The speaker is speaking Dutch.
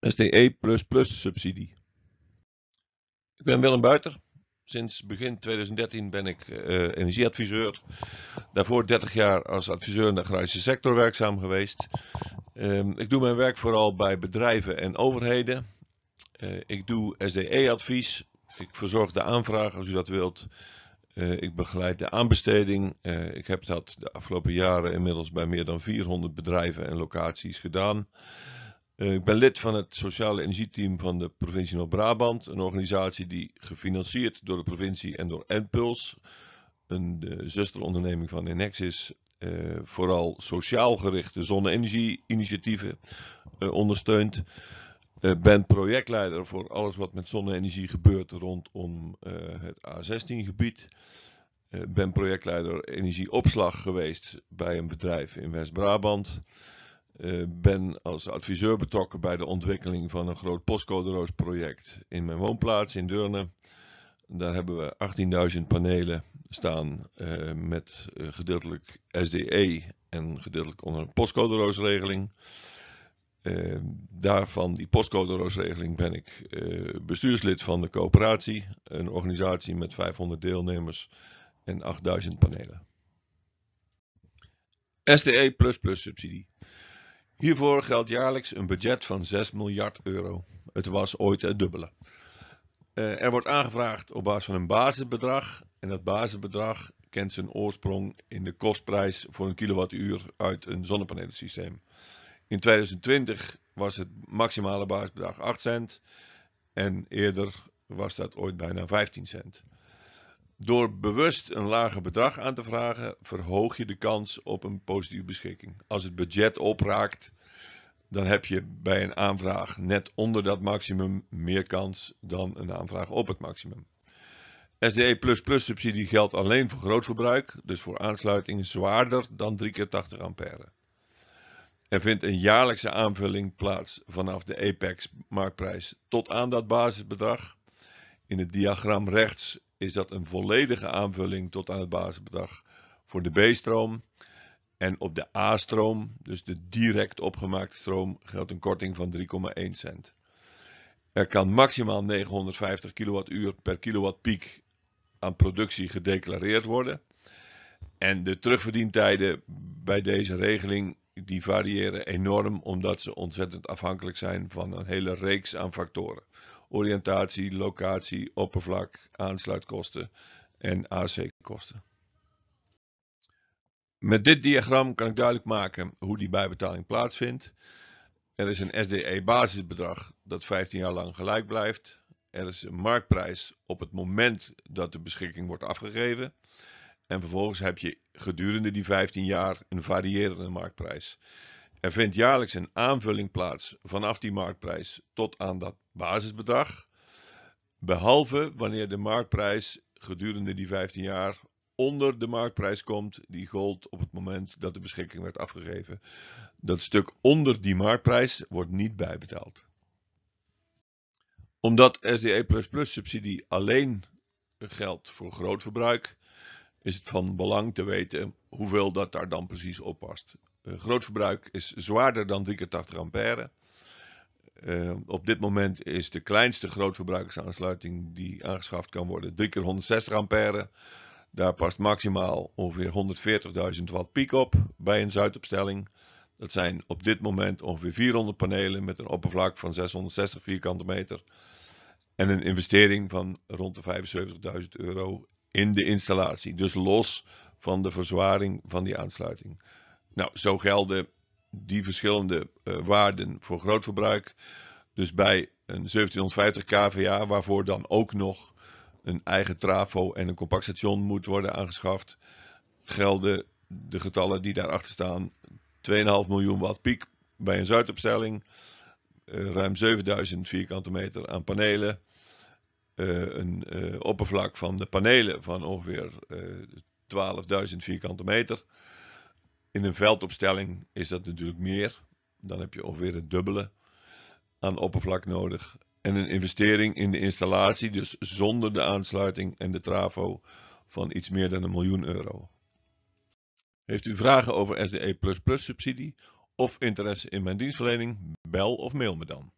SDE subsidie. Ik ben Willem Buiter. Sinds begin 2013 ben ik eh, energieadviseur. Daarvoor 30 jaar als adviseur in de agrarische sector werkzaam geweest. Ehm, ik doe mijn werk vooral bij bedrijven en overheden. Eh, ik doe SDE-advies. Ik verzorg de aanvraag als u dat wilt. Eh, ik begeleid de aanbesteding. ik heb dat de afgelopen jaren inmiddels bij meer dan 400 bedrijven en locaties gedaan. Eh, ik ben lid van het sociale energieteam van de provincie Noord-Brabant. Een organisatie die gefinancierd door de provincie en door Enpuls, een zusteronderneming van Enexis, eh, vooral sociaal gerichte zonne-energie-initiatieven eh, ondersteunt. Uh, ben projectleider voor alles wat met zonne-energie gebeurt rondom het A16-gebied. ben projectleider energieopslag geweest bij een bedrijf in West-Brabant. Ik eh, ben als adviseur betrokken bij de ontwikkeling van een groot postcoderoos project in mijn woonplaats in Deurne. Daar hebben we 18.000 panelen staan eh, met eh, gedeeltelijk SDE en gedeeltelijk onder een postcoderoosregeling. daarvan, die postcoderoosregeling, ben ik bestuurslid van de coöperatie, een organisatie met 500 deelnemers en 8000 panelen. SDE subsidie. Hiervoor geldt jaarlijks een budget van 6 miljard euro. Het was ooit het dubbele. Eh, er wordt aangevraagd op basis van een basisbedrag. En dat basisbedrag kent zijn oorsprong in de kostprijs voor een kilowattuur uit een zonnepanelensysteem. In 2020 was het maximale basisbedrag 8 cent. En eerder was dat ooit bijna 15 cent. Door bewust een lager bedrag aan te vragen, verhoog je de kans op een positieve beschikking. Als het budget opraakt, dan heb je bij een aanvraag net onder dat maximum meer kans dan een aanvraag op het maximum. SDE subsidie geldt alleen voor grootverbruik, dus voor aansluitingen zwaarder dan 3 keer 80 ampère. Er vindt een jaarlijkse aanvulling plaats vanaf de Apex marktprijs tot aan dat basisbedrag. In het diagram rechts is dat een volledige aanvulling tot aan het basisbedrag voor de B-stroom. En op de A-stroom, dus de direct opgemaakte stroom, geldt een korting van 3,1 cent. Er kan maximaal 950 kWh per kilowattpiek aan productie gedeclareerd worden. En de terugverdientijden bij deze regeling die variëren enorm omdat ze ontzettend afhankelijk zijn van een hele reeks aan factoren oriëntatie, locatie, oppervlak, aansluitkosten en AC-kosten. Met dit diagram kan ik duidelijk maken hoe die bijbetaling plaatsvindt. Er is een SDE-basisbedrag dat 15 jaar lang gelijk blijft. Er is een marktprijs op het moment dat de beschikking wordt afgegeven. En vervolgens heb je gedurende die 15 jaar een variërende marktprijs. Er vindt jaarlijks een aanvulling plaats vanaf die marktprijs tot aan dat basisbedrag, behalve wanneer de marktprijs gedurende die 15 jaar onder de marktprijs komt die gold op het moment dat de beschikking werd afgegeven. Dat stuk onder die marktprijs wordt niet bijbetaald. Omdat SDE subsidie alleen geldt voor groot verbruik, is het van belang te weten hoeveel dat daar dan precies op past grootverbruik is zwaarder dan 380 ampère. Uh, op dit moment is de kleinste grootverbruikersaansluiting die aangeschaft kan worden 3 keer 160 ampère. Daar past maximaal ongeveer 140.000 watt piek op bij een zuidopstelling. Dat zijn op dit moment ongeveer 400 panelen met een oppervlak van 660 vierkante meter. En een investering van rond de 75.000 euro in de installatie. Dus los van de verzwaring van die aansluiting. Nou, zo gelden die verschillende eh, waarden voor grootverbruik. Dus bij een 1750 kVA, waarvoor dan ook nog een eigen trafo en een compact station moet worden aangeschaft, gelden de getallen die daarachter staan 2,5 miljoen watt piek bij een zuidopstelling, eh, ruim 7000 vierkante meter aan panelen, eh, een oppervlak van de panelen van ongeveer 12.000 vierkante meter. In een veldopstelling is dat natuurlijk meer. Dan heb je ongeveer het dubbele aan oppervlak nodig. En een investering in de installatie, dus zonder de aansluiting en de trafo, van iets meer dan een miljoen euro. Heeft u vragen over SDE subsidie of interesse in mijn dienstverlening? Bel of mail me dan.